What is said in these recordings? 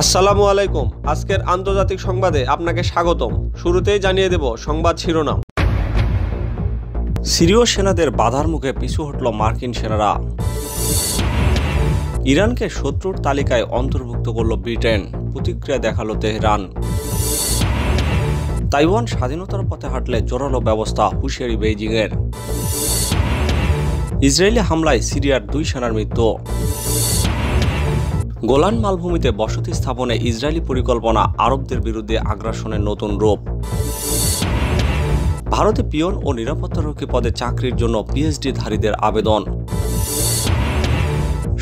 আসসালামু আলাইকুম আজকের আন্তর্জাতিক সংবাদে আপনাকে স্বাগতম শুরুতেই জানিয়ে দেব সংবাদ শিরোনাম সিরীয় সেনাদের বাধার মুখে পিছু হটল মার্কিন সেনারা ইরানকে শত্রুর তালিকায় অন্তর্ভুক্ত করল ব্রিটেন প্রতিক্রিয়া দেখালো তেহরান তাইওয়ান স্বাধীনতার পথে হাঁটলে জোরালো ব্যবস্থা হুশিয়ারি বেইজিংয়ের ইসরায়েলি হামলায় সিরিয়ার দুই সেনার মৃত্যু গোলান মালভূমিতে বসতি স্থাপনে ইসরায়েলি পরিকল্পনা আরবদের বিরুদ্ধে আগ্রাসনের নতুন রূপ ভারতে পিয়ন ও নিরাপত্তারক্ষী পদে চাকরির জন্য পিএইচডি ধারীদের আবেদন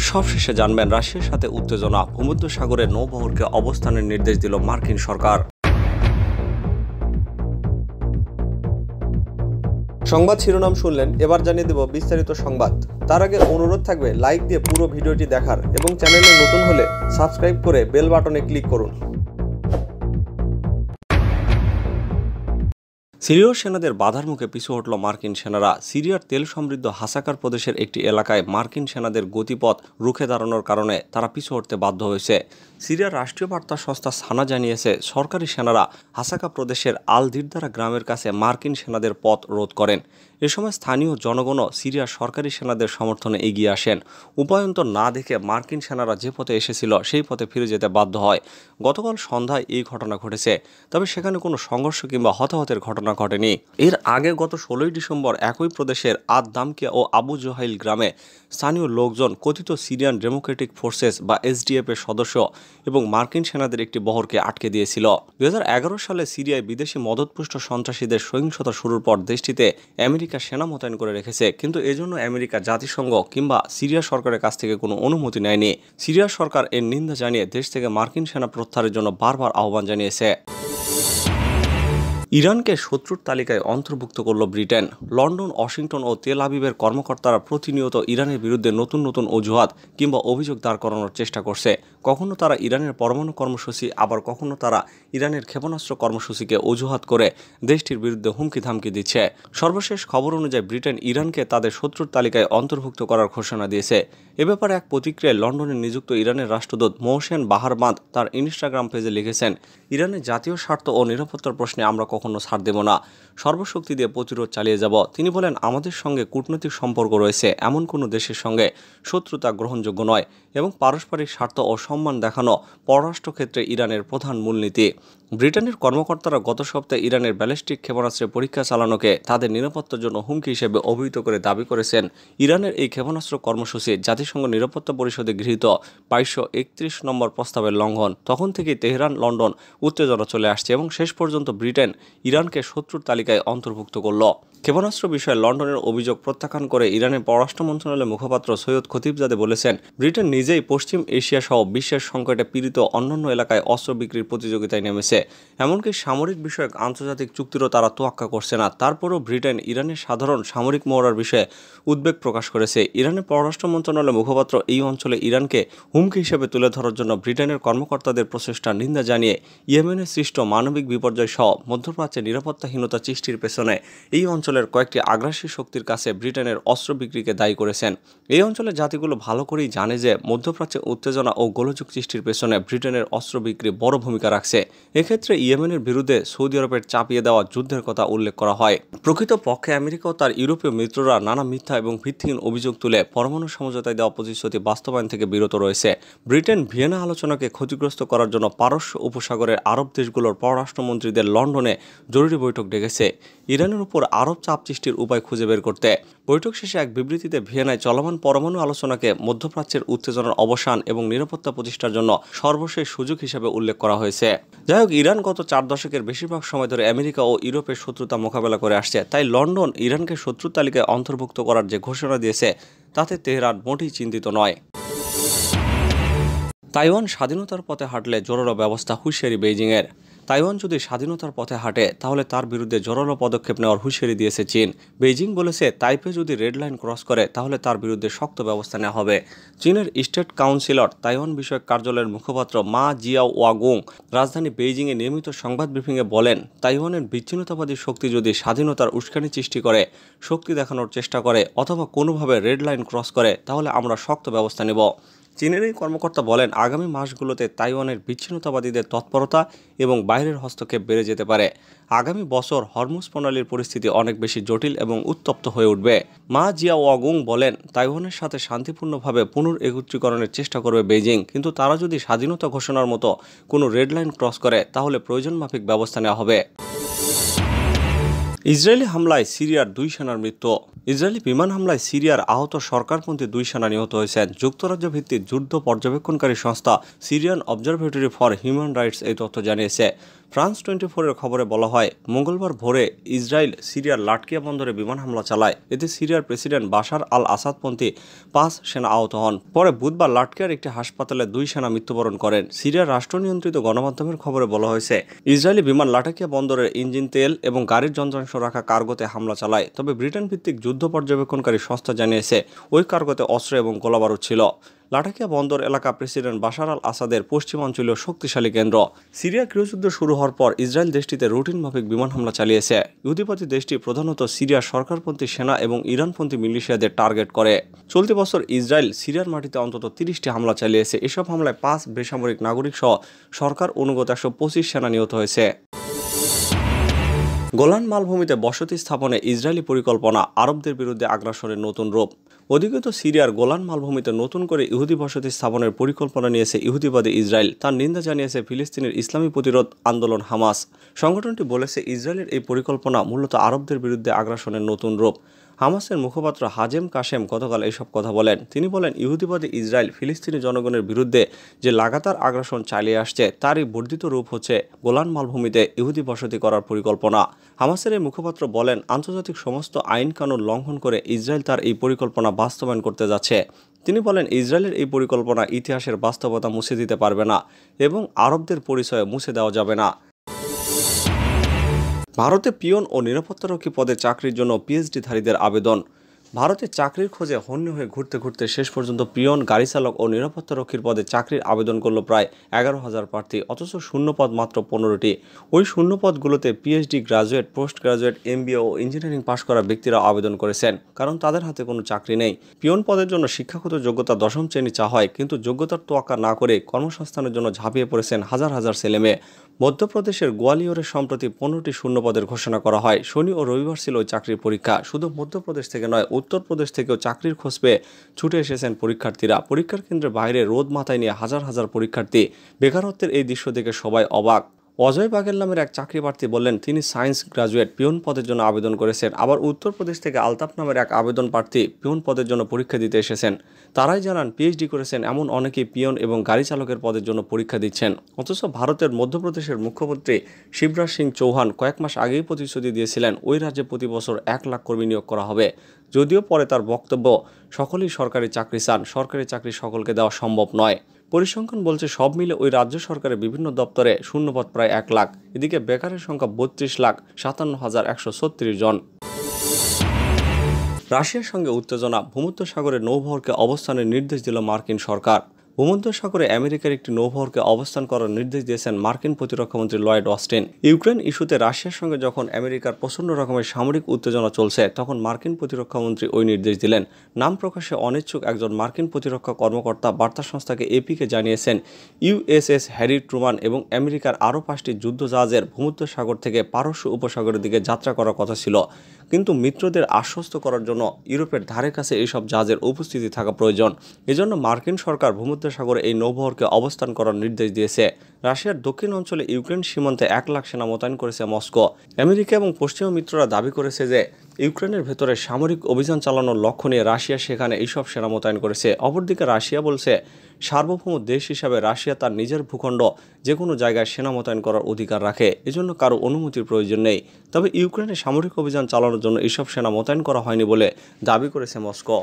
সবশেষে জানবেন রাশিয়ার সাথে উত্তেজনা ভূমধ্য সাগরে নৌবহরকে অবস্থানের নির্দেশ দিল মার্কিন সরকার সংবাদ শিরোনাম শুনলেন এবার জানিয়ে দেব বিস্তারিত সংবাদ তার আগে অনুরোধ থাকবে লাইক দিয়ে পুরো ভিডিওটি দেখার এবং চ্যানেলে নতুন হলে সাবস্ক্রাইব করে বেল বাটনে ক্লিক করুন সিরীয় সেনাদের বাধার মুখে পিছু হটল মার্কিন সেনারা সিরিয়ার তেল সমৃদ্ধ হাসাকার প্রদেশের একটি এলাকায় মার্কিন সেনাদের গতিপথ রুখে দাঁড়ানোর কারণে তারা পিছু হটতে বাধ্য হয়েছে সিরিয়ার রাষ্ট্রীয় বার্তা সংস্থা সানা জানিয়েছে সরকারি সেনারা হাসাকা প্রদেশের আল দিরদারা গ্রামের কাছে মার্কিন সেনাদের পথ রোধ করেন এ সময় স্থানীয় জনগণও সিরিয়ার সরকারি সেনাদের সমর্থনে এগিয়ে আসেন উপায়ন্তর না দেখে মার্কিন সেনারা যে পথে এসেছিল সেই পথে ফিরে যেতে বাধ্য হয় গতকাল সন্ধ্যায় এই ঘটনা ঘটেছে তবে সেখানে কোনো সংঘর্ষ কিংবা হতাহতের ঘটনা ঘটেনি এর আগে গত ষোলোই ডিসেম্বর একই প্রদেশের আদ দামকিয়া ও আবু জোহাইল গ্রামে স্থানীয় লোকজন কথিত সিরিয়ান ডেমোক্রেটিক ফোর্সেস বা এসডিএফ এর সদস্য এবং মার্কিন সেনাদের একটি বহরকে আটকে দিয়েছিল দু সালে সিরিয়ায় বিদেশি মদতপুষ্ট সন্ত্রাসীদের সহিংসতা শুরুর পর দেশটিতে আমেরিকা সেনা মোতায়েন করে রেখেছে কিন্তু এজন্য আমেরিকা জাতিসংঘ কিংবা সিরিয়া সরকারের কাছ থেকে কোনো অনুমতি নেয়নি সিরিয়া সরকার এর নিন্দা জানিয়ে দেশ থেকে মার্কিন সেনা প্রত্যাহারের জন্য বারবার আহ্বান জানিয়েছে ইরানকে শত্রুর তালিকায় অন্তর্ভুক্ত করল ব্রিটেন লন্ডন ওয়াশিংটন ও তেল আবিবের কর্মকর্তারা প্রতিনিয়ত ইরানের বিরুদ্ধে নতুন নতুন অজুহাত কিংবা অভিযোগ দাঁড় করানোর চেষ্টা করছে কখনও তারা ইরানের পরমাণু কর্মসূচি আবার কখনও তারা ইরানের ক্ষেপণাস্ত্র কর্মসূচিকে অজুহাত করে দেশটির বিরুদ্ধে হুমকি ধামকি দিচ্ছে সর্বশেষ খবর অনুযায়ী ব্রিটেন ইরানকে তাদের শত্রুর তালিকায় অন্তর্ভুক্ত করার ঘোষণা দিয়েছে এ ব্যাপারে এক প্রতিক্রিয়ায় লন্ডনে নিযুক্ত ইরানের রাষ্ট্রদূত মোহসেন বাহারমাদ তার ইনস্টাগ্রাম পেজে লিখেছেন ইরানের জাতীয় স্বার্থ ও নিরাপত্তার প্রশ্নে আমরা কখনো ছাড় দেব না সর্বশক্তি দিয়ে প্রতিরোধ চালিয়ে যাব তিনি বলেন আমাদের সঙ্গে কূটনৈতিক সম্পর্ক রয়েছে এমন কোনো দেশের সঙ্গে শত্রুতা গ্রহণযোগ্য নয় এবং পারস্পরিক স্বার্থ ও সম্মান দেখানো পররাষ্ট্রক্ষেত্রে ইরানের প্রধান মূলনীতি ব্রিটেনের কর্মকর্তারা গত সপ্তাহে ইরানের ব্যালিস্টিক ক্ষেপণাস্ত্রের পরীক্ষা চালানোকে তাদের নিরাপত্তার জন্য হুমকি হিসেবে অভিহিত করে দাবি করেছেন ইরানের এই ক্ষেপণাস্ত্র কর্মসূচি জাতিসংঘ নিরাপত্তা পরিষদে গৃহীত বাইশশো একত্রিশ নম্বর প্রস্তাবের লঙ্ঘন তখন থেকেই তেহরান লন্ডন উত্তেজনা চলে আসছে এবং শেষ পর্যন্ত ব্রিটেন ইরানকে শত্রুর তালিকায় অন্তর্ভুক্ত করল ক্ষেপণাস্ত্র বিষয়ে লন্ডনের অভিযোগ প্রত্যাখ্যান করে ইরানের পররাষ্ট্র মন্ত্রণালয়ের মুখপাত্র সৈয়দ খতিবজাদে বলেছেন ব্রিটেন নিজেই পশ্চিম এশিয়া সহ বিশ্বের সংকটে পীড়িত অন্যান্য এলাকায় অস্ত্র বিক্রির প্রতিযোগিতায় নেমেছে এমনকি সামরিক বিষয়ক আন্তর্জাতিক চুক্তিরও তারা তোয়াক্কা করছে না তারপরও ব্রিটেন ইরানের সাধারণ সামরিক মহড়ার বিষয়ে উদ্বেগ প্রকাশ করেছে ইরানের পররাষ্ট্র মন্ত্রণালয়ের মুখপাত্র এই অঞ্চলে ইরানকে হুমকি হিসেবে তুলে ধরার জন্য ব্রিটেনের কর্মকর্তাদের প্রচেষ্টা নিন্দা জানিয়ে ইয়েমেনের সৃষ্ট মানবিক বিপর্যয় সহ মধ্যপ্রাচ্যে নিরাপত্তাহীনতা সৃষ্টির পেছনে এই অঞ্চলের কয়েকটি আগ্রাসী শক্তির কাছে ব্রিটেনের অস্ত্র বিক্রিকে দায়ী করেছেন এই অঞ্চলের জাতিগুলো ভালো করেই জানে যে মধ্যপ্রাচ্যে উত্তেজনা ও গোল গোলযোগ সৃষ্টির পেছনে ব্রিটেনের অস্ত্র বিক্রি বড় ভূমিকা রাখছে এক্ষেত্রে ইয়েমেনের বিরুদ্ধে সৌদি আরবের চাপিয়ে দেওয়া যুদ্ধের কথা উল্লেখ করা হয় প্রকৃত পক্ষে আমেরিকা ও তার ইউরোপীয় মিত্ররা নানা মিথ্যা এবং ভিত্তিহীন অভিযোগ তুলে পরমাণু সমঝোতায় দেওয়া প্রতিশ্রুতি বাস্তবায়ন থেকে বিরত রয়েছে ব্রিটেন ভিয়েনা আলোচনাকে ক্ষতিগ্রস্ত করার জন্য পারস্য উপসাগরের আরব দেশগুলোর পররাষ্ট্রমন্ত্রীদের লন্ডনে জরুরি বৈঠক ডেকেছে ইরানের উপর আরব চাপ সৃষ্টির উপায় খুঁজে বের করতে বৈঠক শেষে এক বিবৃতিতে ভিয়েনায় চলমান পরমাণু আলোচনাকে মধ্যপ্রাচ্যের উত্তেজনার অবসান এবং নিরাপত্তা প্রতিষ্ঠার জন্য সর্বশেষ সুযোগ হিসেবে উল্লেখ করা হয়েছে যাই হোক ইরান গত চার দশকের বেশিরভাগ সময় ধরে আমেরিকা ও ইউরোপের শত্রুতা মোকাবেলা করে আসছে তাই লন্ডন ইরানকে শত্রু তালিকায় অন্তর্ভুক্ত করার যে ঘোষণা দিয়েছে তাতে তেহরান মোটেই চিন্তিত নয় তাইওয়ান স্বাধীনতার পথে হাঁটলে জোরালো ব্যবস্থা হুঁশিয়ারি বেইজিংয়ের তাইওয়ান যদি স্বাধীনতার পথে হাঁটে তাহলে তার বিরুদ্ধে জোরালো পদক্ষেপ নেওয়ার হুঁশিয়ারি দিয়েছে চীন বেইজিং বলেছে তাইপে যদি রেড লাইন ক্রস করে তাহলে তার বিরুদ্ধে শক্ত ব্যবস্থা নেওয়া হবে চীনের স্টেট কাউন্সিলর তাইওয়ান বিষয়ক কার্যালয়ের মুখপাত্র মা জিয়াও ওয়াগুং রাজধানী বেইজিংয়ে নিয়মিত সংবাদ ব্রিফিংয়ে বলেন তাইওয়ানের বিচ্ছিন্নতাবাদী শক্তি যদি স্বাধীনতার উস্কানি সৃষ্টি করে শক্তি দেখানোর চেষ্টা করে অথবা কোনোভাবে রেড লাইন ক্রস করে তাহলে আমরা শক্ত ব্যবস্থা নেব চীনের এই কর্মকর্তা বলেন আগামী মাসগুলোতে তাইওয়ানের বিচ্ছিন্নতাবাদীদের তৎপরতা এবং বাইরের হস্তক্ষেপ বেড়ে যেতে পারে আগামী বছর হরমুজ প্রণালীর পরিস্থিতি অনেক বেশি জটিল এবং উত্তপ্ত হয়ে উঠবে মা জিয়া ওয়াগুং বলেন তাইওয়ানের সাথে শান্তিপূর্ণভাবে পুনর একত্রীকরণের চেষ্টা করবে বেজিং কিন্তু তারা যদি স্বাধীনতা ঘোষণার মতো কোনো রেড লাইন ক্রস করে তাহলে প্রয়োজন মাফিক ব্যবস্থা নেওয়া হবে ইসরায়েলি হামলায় সিরিয়ার দুই সেনার মৃত্যু ইসরায়েলি বিমান হামলায় সিরিয়ার আহত সরকারপন্থী দুই সেনা নিহত হয়েছেন যুক্তরাজ্য ভিত্তিক যুদ্ধ পর্যবেক্ষণকারী সংস্থা Syrian Observatory for Human Rights এই তথ্য জানিয়েছে ফ্রান্স টোয়েন্টি ফোরের খবরে বলা হয় মঙ্গলবার ভোরে ইসরায়েল সিরিয়ার লাটকিয়া বন্দরে বিমান হামলা চালায় এতে সিরিয়ার প্রেসিডেন্ট বাশার আল আসাদপন্থী পাঁচ সেনা আহত হন পরে বুধবার লাটকিয়ার একটি হাসপাতালে দুই সেনা মৃত্যুবরণ করেন সিরিয়ার রাষ্ট্রনিয়ন্ত্রিত গণমাধ্যমের খবরে বলা হয়েছে ইসরায়েলি বিমান লাটাকিয়া বন্দরের ইঞ্জিন তেল এবং গাড়ির যন্ত্রাংশ রাখা কার্গোতে হামলা চালায় তবে ব্রিটেন ভিত্তিক যুদ্ধ পর্যবেক্ষণকারী সংস্থা জানিয়েছে ওই কার্গোতে অস্ত্র এবং গোলাবারুদ ছিল লাটাকিয়া বন্দর এলাকা প্রেসিডেন্ট বাশার আল আসাদের পশ্চিমাঞ্চলীয় শক্তিশালী কেন্দ্র সিরিয়া গৃহযুদ্ধ শুরু হওয়ার পর ইসরায়েল দেশটিতে রুটিনভাবে বিমান হামলা চালিয়েছে ইহুদিপতি দেশটি প্রধানত সিরিয়ার সরকারপন্থী সেনা এবং ইরানপন্থী মিলিশিয়াদের টার্গেট করে চলতি বছর ইসরায়েল সিরিয়ার মাটিতে অন্তত তিরিশটি হামলা চালিয়েছে এসব হামলায় পাঁচ বেসামরিক নাগরিক সহ সরকার অনুগত একশো সেনা নিহত হয়েছে গোলান মালভূমিতে বসতি স্থাপনে ইসরায়েলি পরিকল্পনা আরবদের বিরুদ্ধে আগ্রাসনের নতুন রূপ অধিকৃত সিরিয়ার গোলান মালভূমিতে নতুন করে ইহুদি বসতি স্থাপনের পরিকল্পনা নিয়েছে ইহুদিবাদী ইসরায়েল তার নিন্দা জানিয়েছে ফিলিস্তিনের ইসলামী প্রতিরোধ আন্দোলন হামাস সংগঠনটি বলেছে ইসরায়েলের এই পরিকল্পনা মূলত আরবদের বিরুদ্ধে আগ্রাসনের নতুন রূপ হামাসের মুখপাত্র হাজেম কাশেম গতকাল এইসব কথা বলেন তিনি বলেন ইহুদিবাদী ইসরায়েল ফিলিস্তিনি জনগণের বিরুদ্ধে যে লাগাতার আগ্রাসন চালিয়ে আসছে তারই বর্ধিত রূপ হচ্ছে গোলান মালভূমিতে ইহুদি বসতি করার পরিকল্পনা হামাসের এই মুখপাত্র বলেন আন্তর্জাতিক সমস্ত আইন কানুন লঙ্ঘন করে ইসরায়েল তার এই পরিকল্পনা বাস্তবায়ন করতে যাচ্ছে তিনি বলেন ইসরায়েলের এই পরিকল্পনা ইতিহাসের বাস্তবতা মুছে দিতে পারবে না এবং আরবদের পরিচয় মুছে দেওয়া যাবে না ভারতে পিয়ন ও নিরাপত্তারক্ষী পদে চাকরির জন্য পিএইচডিধারীদের আবেদন ভারতে চাকরির খোঁজে হন্য হয়ে ঘুরতে ঘুরতে শেষ পর্যন্ত পিয়ন গাড়ি চালক ও নিরাপত্তা রক্ষীর পদে চাকরির আবেদন করলো প্রায় এগারো হাজার প্রার্থী অথচ শূন্যপদ মাত্র পনেরোটি ওই শূন্যপদগুলোতে PhD graduate post graduate MBA ও ইঞ্জিনিয়ারিং পাশ করা ব্যক্তিরা আবেদন করেছেন কারণ তাদের হাতে কোনো চাকরি নেই পিয়ন পদের জন্য শিক্ষাগত যোগ্যতা দশম শ্রেণী চা হয় কিন্তু যোগ্যতার তোয়াক্কা না করে কর্মসংস্থানের জন্য ঝাঁপিয়ে পড়েছেন হাজার হাজার ছেলেমেয়ে মধ্যপ্রদেশের গোয়ালিয়রে সম্প্রতি পনেরোটি শূন্যপদের ঘোষণা করা হয় শনি ও রবিবার ছিল চাকরির পরীক্ষা শুধু মধ্যপ্রদেশ থেকে নয় উত্তরপ্রদেশ থেকেও চাকরির খোঁজ পেয়ে ছুটে এসেছেন পরীক্ষার্থীরা পরীক্ষার কেন্দ্রের বাইরে রোদ মাথায় নিয়ে হাজার হাজার পরীক্ষার্থী বেকারত্বের এই দৃশ্য দেখে সবাই অবাক অজয় বাঘের নামের এক চাকরি প্রার্থী বললেন তিনি সায়েন্স গ্রাজুয়েট পিয়ন পদের জন্য আবেদন করেছেন আবার উত্তরপ্রদেশ থেকে আলতাফ নামের এক আবেদন প্রার্থী পিয়ন পদের জন্য পরীক্ষা দিতে এসেছেন তারাই জানান পিএইচডি করেছেন এমন অনেকেই পিয়ন এবং গাড়ি চালকের পদের জন্য পরীক্ষা দিচ্ছেন অথচ ভারতের মধ্যপ্রদেশের মুখ্যমন্ত্রী শিবরাজ সিং চৌহান কয়েক মাস আগেই প্রতিশ্রুতি দিয়েছিলেন ওই রাজ্যে প্রতি বছর এক লাখ কর্মী নিয়োগ করা হবে যদিও পরে তার বক্তব্য সকলেই সরকারি চাকরি চান সরকারি চাকরি সকলকে দেওয়া সম্ভব নয় পরিসংখ্যান বলছে সব মিলে ওই রাজ্য সরকারের বিভিন্ন দপ্তরে শূন্যপদ প্রায় এক লাখ এদিকে বেকারের সংখ্যা বত্রিশ লাখ সাতান্ন হাজার একশো জন রাশিয়ার সঙ্গে উত্তেজনা ভূমত্ব সাগরের নৌবহরকে অবস্থানের নির্দেশ দিল মার্কিন সরকার সাগরে আমেরিকার একটি নৌবহরকে অবস্থান করার নির্দেশ দিয়েছেন মার্কিন প্রতিরক্ষামন্ত্রী লয়েড অস্টিন ইউক্রেন ইস্যুতে রাশিয়ার সঙ্গে যখন আমেরিকার প্রচণ্ড রকমের সামরিক উত্তেজনা চলছে তখন মার্কিন প্রতিরক্ষামন্ত্রী ওই নির্দেশ দিলেন নাম প্রকাশে অনিচ্ছুক একজন মার্কিন প্রতিরক্ষা কর্মকর্তা বার্তা সংস্থাকে এপিকে জানিয়েছেন ইউএসএস হ্যারি ট্রুমান এবং আমেরিকার আরও পাঁচটি যুদ্ধ জাহাজের সাগর থেকে পারস্য উপসাগরের দিকে যাত্রা করার কথা ছিল কিন্তু মিত্রদের আশ্বস্ত করার জন্য ইউরোপের ধারে কাছে এইসব জাহাজের উপস্থিতি থাকা প্রয়োজন এজন্য মার্কিন সরকার ভূমধ্যসাগরে এই নৌবহরকে অবস্থান করার নির্দেশ দিয়েছে রাশিয়ার দক্ষিণ অঞ্চলে ইউক্রেন সীমান্তে এক লাখ সেনা মোতায়েন করেছে মস্কো আমেরিকা এবং পশ্চিমা মিত্ররা দাবি করেছে যে ইউক্রেনের ভেতরে সামরিক অভিযান চালানোর লক্ষ্য নিয়ে রাশিয়া সেখানে এইসব সেনা মোতায়েন করেছে অপরদিকে রাশিয়া বলছে সার্বভৌম দেশ হিসাবে রাশিয়া তার নিজের ভূখণ্ড যে কোনো জায়গায় সেনা মোতায়েন করার অধিকার রাখে এজন্য কারো অনুমতির প্রয়োজন নেই তবে ইউক্রেনে সামরিক অভিযান চালানোর জন্য এইসব সেনা মোতায়েন করা হয়নি বলে দাবি করেছে মস্কো